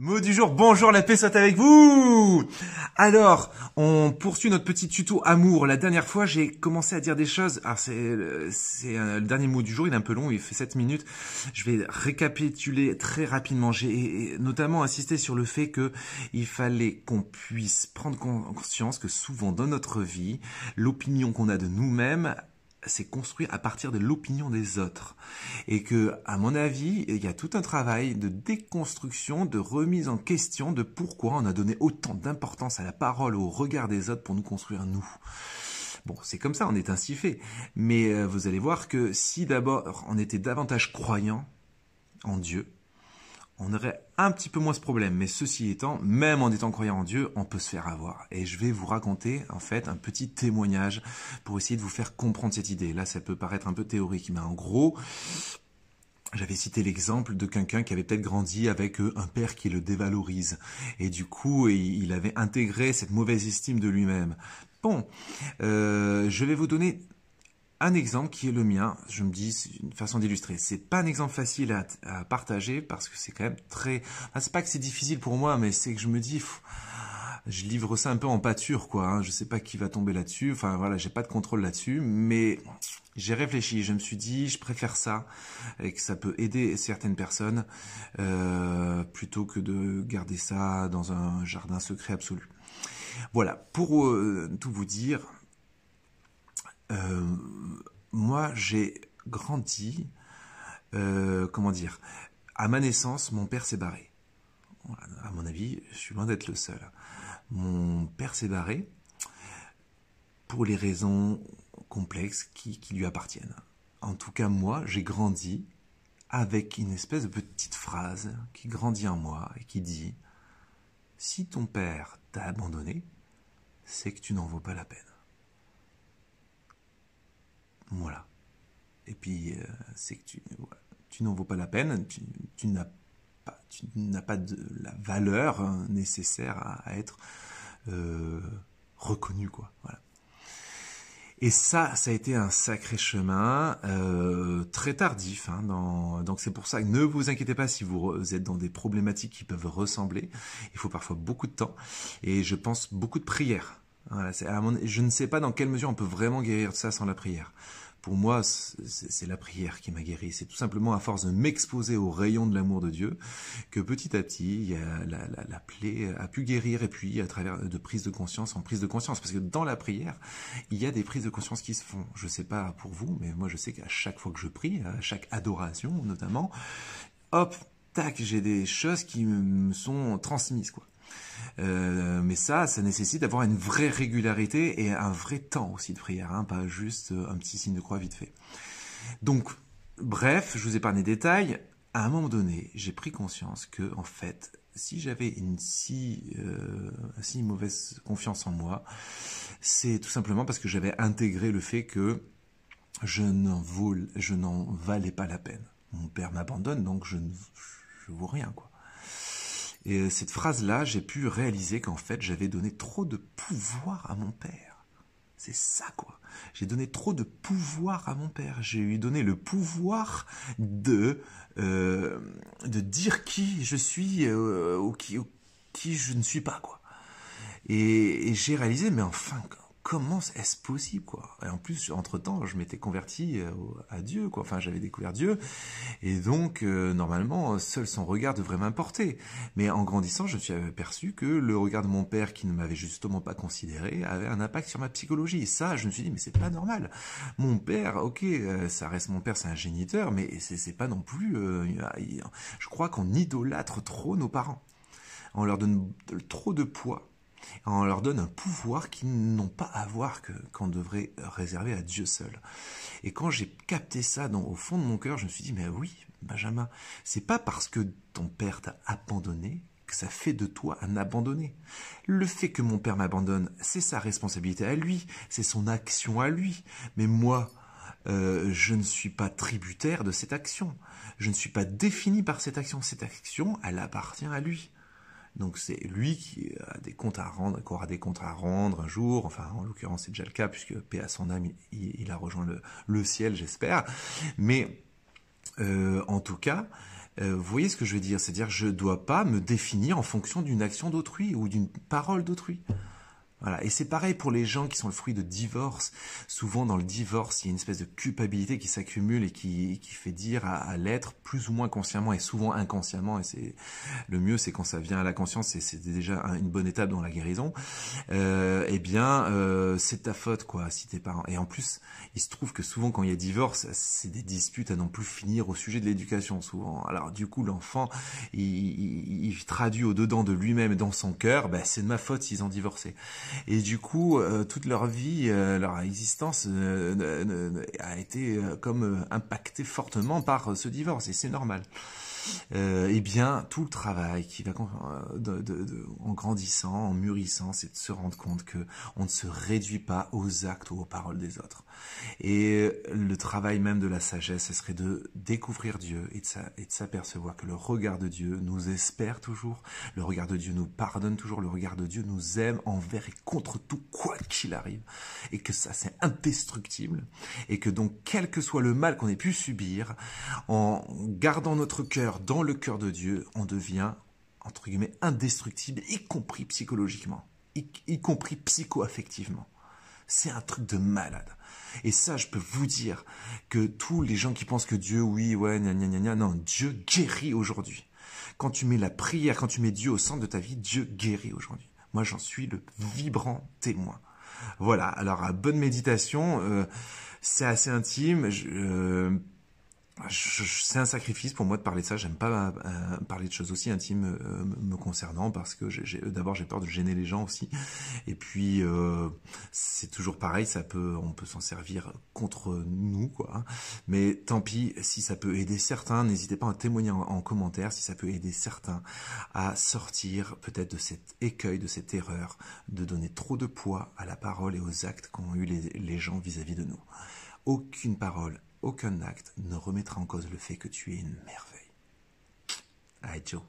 Mot du jour, bonjour, la paix soit avec vous Alors, on poursuit notre petit tuto amour. La dernière fois, j'ai commencé à dire des choses. Alors, ah, c'est euh, euh, le dernier mot du jour, il est un peu long, il fait 7 minutes. Je vais récapituler très rapidement. J'ai notamment insisté sur le fait que il fallait qu'on puisse prendre conscience que souvent dans notre vie, l'opinion qu'on a de nous-mêmes c'est construit à partir de l'opinion des autres. Et que, à mon avis, il y a tout un travail de déconstruction, de remise en question de pourquoi on a donné autant d'importance à la parole, au regard des autres pour nous construire nous. Bon, c'est comme ça, on est ainsi fait. Mais euh, vous allez voir que si d'abord on était davantage croyant en Dieu, on aurait un petit peu moins ce problème. Mais ceci étant, même en étant croyant en Dieu, on peut se faire avoir. Et je vais vous raconter en fait un petit témoignage pour essayer de vous faire comprendre cette idée. Là, ça peut paraître un peu théorique, mais en gros, j'avais cité l'exemple de quelqu'un qui avait peut-être grandi avec euh, un père qui le dévalorise. Et du coup, il avait intégré cette mauvaise estime de lui-même. Bon, euh, je vais vous donner un exemple qui est le mien, je me dis, c'est une façon d'illustrer. C'est pas un exemple facile à, partager parce que c'est quand même très. c'est pas que c'est difficile pour moi, mais c'est que je me dis, je livre ça un peu en pâture, quoi. Je hein. Je sais pas qui va tomber là-dessus. Enfin voilà, j'ai pas de contrôle là-dessus, mais j'ai réfléchi. Je me suis dit, je préfère ça et que ça peut aider certaines personnes euh, plutôt que de garder ça dans un jardin secret absolu. Voilà, pour euh, tout vous dire, euh, moi, j'ai grandi, euh, comment dire, à ma naissance, mon père s'est barré. À mon avis, je suis loin d'être le seul. Mon père s'est barré pour les raisons complexes qui, lui appartiennent. En tout cas, moi, j'ai grandi avec une espèce de petite phrase qui grandit en moi et qui dit, si ton père t'a abandonné, c'est que tu n'en vaux pas la peine. Voilà. Et puis, euh, c'est que tu, n'en vaux pas la peine, tu, n'as pas, tu n'as pas de la valeur hein, nécessaire à, être euh, reconnu, quoi. Et ça, ça a été un sacré chemin, euh, très tardif. Hein, donc c'est pour ça que ne vous inquiétez pas si vous êtes dans des problématiques qui peuvent ressembler. Il faut parfois beaucoup de temps et je pense beaucoup de prières je ne sais pas dans quelle mesure on peut vraiment guérir de ça sans la prière. Pour moi, c'est la prière qui m'a guéri. C'est tout simplement à force de m'exposer aux rayons de l'amour de Dieu que petit à petit, la, la, la, plaie a pu guérir et puis à travers euh, de prise de conscience en prise de conscience. Parce que dans la prière, il y a des prises de conscience qui se font. Je ne sais pas pour vous, mais moi je sais qu'à chaque fois que je prie, à chaque adoration notamment, hop, tac, j'ai des choses qui me sont transmises. quoi. Euh, mais ça, ça nécessite d'avoir une vraie régularité et un vrai temps aussi de prière, hein, pas juste euh, un petit signe de croix vite fait. Donc, bref, je vous épargne les détails. À un moment donné, j'ai pris conscience que, en fait, si j'avais une si, euh, mauvaise confiance en moi, c'est tout simplement parce que j'avais intégré le fait que je n'en, je n'en valais pas la peine. Mon père m'abandonne, donc je ne je vaux rien, quoi. Et euh, cette phrase-là, j'ai pu réaliser qu'en fait, j'avais donné trop de pouvoir à mon père. C'est ça, quoi. J'ai donné trop de pouvoir à mon père. J'ai lui donné le pouvoir de, euh, de dire qui je suis euh, ou, qui, qui je ne suis pas, quoi. Et, j'ai réalisé, mais enfin, comment est-ce possible quoi Et en plus, entre-temps, je m'étais converti euh, à Dieu, quoi. Enfin, j'avais découvert Dieu. Et donc, euh, normalement, seul son regard devrait m'importer. Mais en grandissant, je me suis aperçu que le regard de mon père, qui ne m'avait justement pas considéré, avait un impact sur ma psychologie. Et ça, je me suis dit, mais c'est pas normal. Mon père, ok, euh, ça reste mon père, c'est un géniteur, mais c'est pas non plus... je crois qu'on idolâtre trop nos parents on leur donne trop de poids on leur donne un pouvoir qu'ils n'ont pas à voir, qu'on devrait réserver à Dieu seul. Et quand j'ai capté ça dans, au fond de mon cœur, je me suis dit, mais oui, Benjamin, c'est pas parce que ton père t'a abandonné que ça fait de toi un abandonné. Le fait que mon père m'abandonne, c'est sa responsabilité à lui, c'est son action à lui. Mais moi, euh, je ne suis pas tributaire de cette action. Je ne suis pas défini par cette action. Cette action, elle appartient à lui. Donc c'est lui qui a des comptes à rendre, aura des comptes à rendre un jour. Enfin, en l'occurrence, c'est déjà le cas puisque paix à son âme, il, a rejoint le, ciel, j'espère. Mais euh, en tout cas, euh, vous voyez ce que je veux dire C'est-à-dire, je ne dois pas me définir en fonction d'une action d'autrui ou d'une parole d'autrui. Voilà. Et c'est pareil pour les gens qui sont le fruit de divorce. Souvent, dans le divorce, il y a une espèce de culpabilité qui s'accumule et qui, qui fait dire à, à l'être, plus ou moins consciemment et souvent inconsciemment, et c'est le mieux, c'est quand ça vient à la conscience, et c'est déjà une bonne étape dans la guérison, euh, eh bien, euh, c'est ta faute, quoi, si tes parents... Et en plus, il se trouve que souvent, quand il y a divorce, c'est des disputes à non plus finir au sujet de l'éducation, souvent. Alors, du coup, l'enfant, il, il, il traduit au-dedans de lui-même, dans son cœur, bah, c'est de ma faute s'ils ont divorcé. Et du coup, euh, toute leur vie, euh, leur existence euh, a été comme impactée fortement par ce divorce, et c'est normal et euh, eh bien, tout le travail qui va euh, en grandissant, en mûrissant, c'est de se rendre compte que on ne se réduit pas aux actes ou aux paroles des autres. Et le travail même de la sagesse, ce serait de découvrir Dieu et de s'apercevoir que le regard de Dieu nous espère toujours, le regard de Dieu nous pardonne toujours, le regard de Dieu nous aime envers et contre tout quoi qu'il arrive, et que ça c'est indestructible, et que donc quel que soit le mal qu'on ait pu subir, en gardant notre cœur dans le cœur de Dieu, on devient, entre guillemets, indestructible, y compris psychologiquement, y, compris psycho-affectivement. C'est un truc de malade. Et ça, je peux vous dire que tous les gens qui pensent que Dieu, oui, ouais, gna gna gna, non, Dieu guérit aujourd'hui. Quand tu mets la prière, quand tu mets Dieu au centre de ta vie, Dieu guérit aujourd'hui. Moi, j'en suis le vibrant témoin. Voilà, alors bonne méditation, euh, c'est assez intime. Je, euh, c'est un sacrifice pour moi de parler de ça. J'aime pas euh, parler de choses aussi intimes euh, me concernant parce que d'abord j'ai peur de gêner les gens aussi. Et puis euh, c'est toujours pareil, ça peut, on peut s'en servir contre nous quoi. Mais tant pis si ça peut aider certains. N'hésitez pas à témoigner en, commentaire si ça peut aider certains à sortir peut-être de cet écueil, de cette erreur de donner trop de poids à la parole et aux actes qu'ont eu les gens vis à -vis de nous. Aucune parole aucun acte ne remettra en cause le fait que tu es une merveille. Allez, Joe.